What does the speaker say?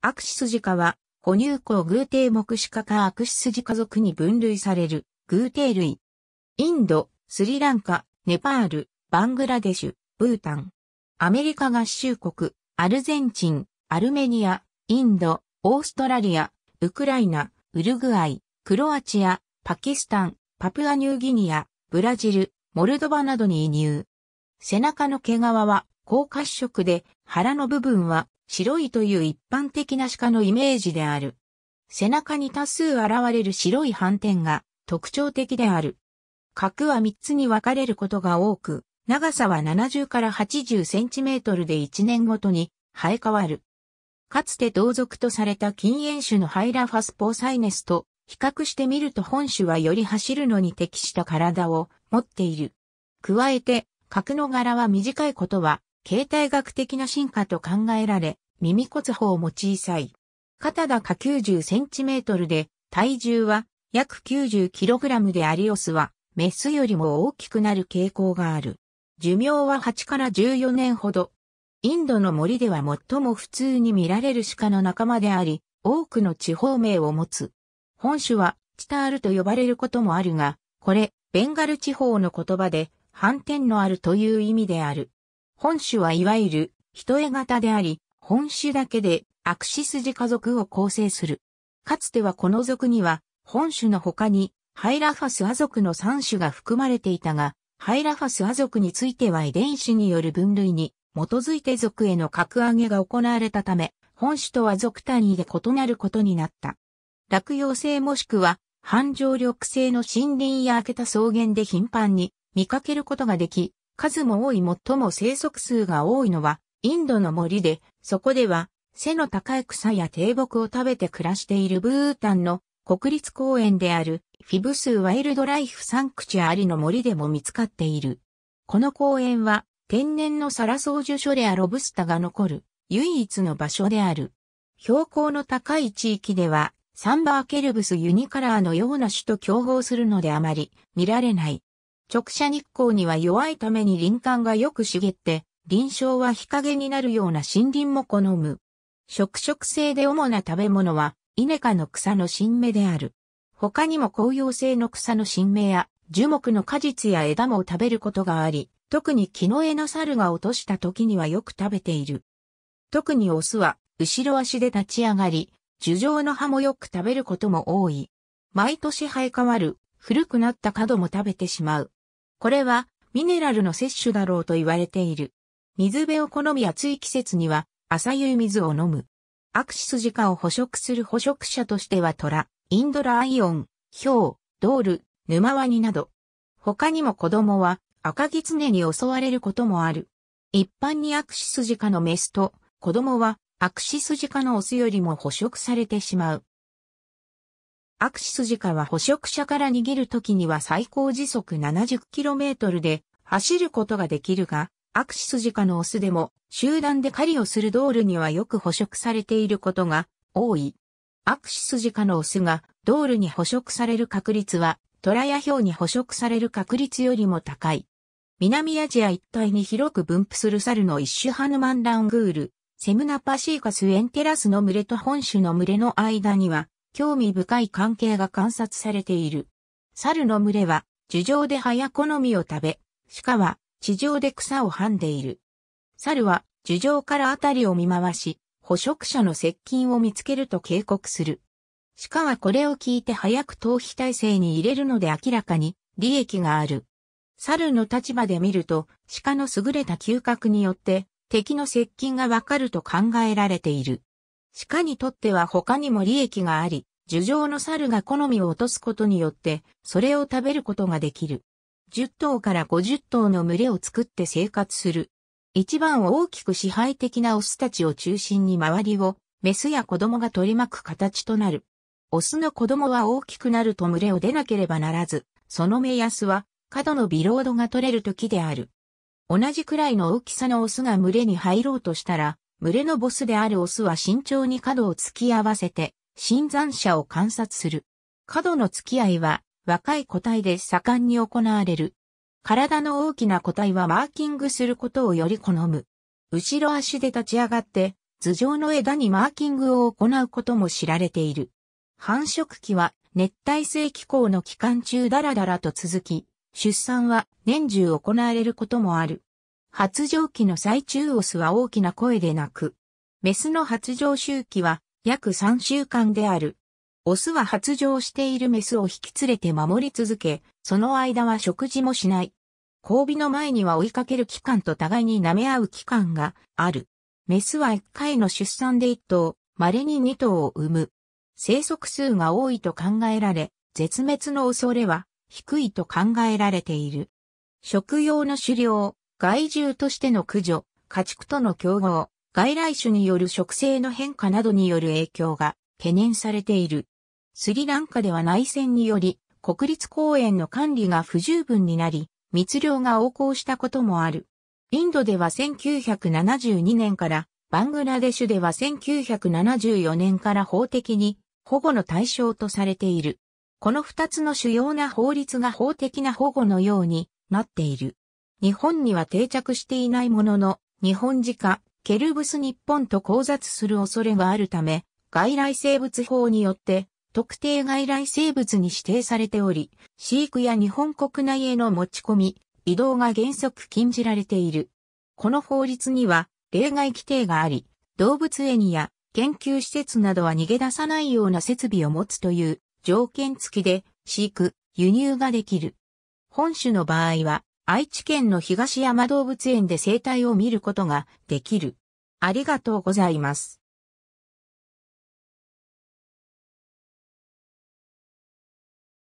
アクシスジカは、哺乳綱偶蹄目視科かアクシスジカ族に分類される、偶蹄類。インド、スリランカ、ネパール、バングラデシュ、ブータン。アメリカ合衆国、アルゼンチン、アルメニア、インド、オーストラリア、ウクライナ、ウルグアイ、クロアチア、パキスタン、パプアニューギニア、ブラジル、モルドバなどに移入。背中の毛皮は高褐色で腹の部分は白いという一般的な鹿のイメージである。背中に多数現れる白い斑点が特徴的である。角は3つに分かれることが多く、長さは70から80センチメートルで1年ごとに生え変わる。かつて同族とされた禁煙種のハイラファスポーサイネスと比較してみると本種はより走るのに適した体を持っている。加えて、角の柄は短いことは形態学的な進化と考えられ、耳骨法も小さい。肩高 90cm で、体重は約 90kg でアリオスは、メスよりも大きくなる傾向がある。寿命は8から14年ほど。インドの森では最も普通に見られる鹿の仲間であり、多くの地方名を持つ。本種は、チタールと呼ばれることもあるが、これ、ベンガル地方の言葉で、反転のあるという意味である。本種はいわゆる人絵型であり、本種だけでアクシスジ家族を構成する。かつてはこの族には本種の他にハイラファスア族の3種が含まれていたが、ハイラファスア族については遺伝子による分類に基づいて族への格上げが行われたため、本種とは族単位で異なることになった。落葉性もしくは繁盛緑性の森林や明けた草原で頻繁に見かけることができ、数も多い最も生息数が多いのは、インドの森で、そこでは、背の高い草や低木を食べて暮らしているブータンの国立公園であるフィブスワイルドライフサンクチュアリの森でも見つかっている。この公園は天然のサラソウジュショレアロブスタが残る唯一の場所である。標高の高い地域ではサンバーケルブスユニカラーのような種と競合するのであまり見られない。直射日光には弱いために林間がよく茂って、林床は日陰になるような森林も好む。食食性で主な食べ物は、イネ科の草の新芽である。他にも紅葉性の草の新芽や、樹木の果実や枝も食べることがあり、特に木の枝の猿が落とした時にはよく食べている。特にオスは、後ろ足で立ち上がり、樹状の葉もよく食べることも多い。毎年生え変わる、古くなった角も食べてしまう。これはミネラルの摂取だろうと言われている。水辺を好み暑い季節には朝夕水を飲む。アクシスジカを捕食する捕食者としてはトラ、インドラアイオン、ヒョウ、ドール、沼ワニなど。他にも子供は赤ギツネに襲われることもある。一般にアクシスジカのメスと子供はアクシスジカのオスよりも捕食されてしまう。アクシスジカは捕食者から逃げる時には最高時速 70km で走ることができるが、アクシスジカのオスでも集団で狩りをするドールにはよく捕食されていることが多い。アクシスジカのオスがドールに捕食される確率はトラやヒョウに捕食される確率よりも高い。南アジア一帯に広く分布する猿の一種ハヌマンラングール、セムナパシーカスエンテラスの群れと本種の群れの間には興味深い関係が観察されている。猿の群れは、樹上で葉やみを食べ、鹿は地上で草をはんでいる。猿は樹上から辺りを見回し、捕食者の接近を見つけると警告する。鹿はこれを聞いて早く逃避体制に入れるので明らかに利益がある。猿の立場で見ると、鹿の優れた嗅覚によって敵の接近がわかると考えられている。鹿にとっては他にも利益があり、樹上の猿が好みを落とすことによって、それを食べることができる。10頭から50頭の群れを作って生活する。一番大きく支配的なオスたちを中心に周りを、メスや子供が取り巻く形となる。オスの子供は大きくなると群れを出なければならず、その目安は、角のビロードが取れる時である。同じくらいの大きさのオスが群れに入ろうとしたら、群れのボスであるオスは慎重に角を突き合わせて、新山者を観察する。角の付き合いは若い個体で盛んに行われる。体の大きな個体はマーキングすることをより好む。後ろ足で立ち上がって頭上の枝にマーキングを行うことも知られている。繁殖期は熱帯性気候の期間中だらだらと続き、出産は年中行われることもある。発情期の最中オスは大きな声で鳴く。メスの発情周期は約3週間である。オスは発情しているメスを引き連れて守り続け、その間は食事もしない。交尾の前には追いかける期間と互いに舐め合う期間がある。メスは1回の出産で1頭、稀に2頭を産む。生息数が多いと考えられ、絶滅の恐れは低いと考えられている。食用の狩猟、害獣としての駆除、家畜との競合、外来種による植生の変化などによる影響が懸念されている。スリランカでは内戦により、国立公園の管理が不十分になり、密漁が横行したこともある。インドでは1972年から、バングラデシュでは1974年から法的に保護の対象とされている。この二つの主要な法律が法的な保護のようになっている。日本には定着していないものの、日本自家ケルブス日本と交雑する恐れがあるため、外来生物法によって、特定外来生物に指定されており、飼育や日本国内への持ち込み、移動が原則禁じられている。この法律には、例外規定があり、動物園や研究施設などは逃げ出さないような設備を持つという条件付きで飼育、輸入ができる。本種の場合は、愛知県の東山動物園で生態を見ることができる。ありがとうございます。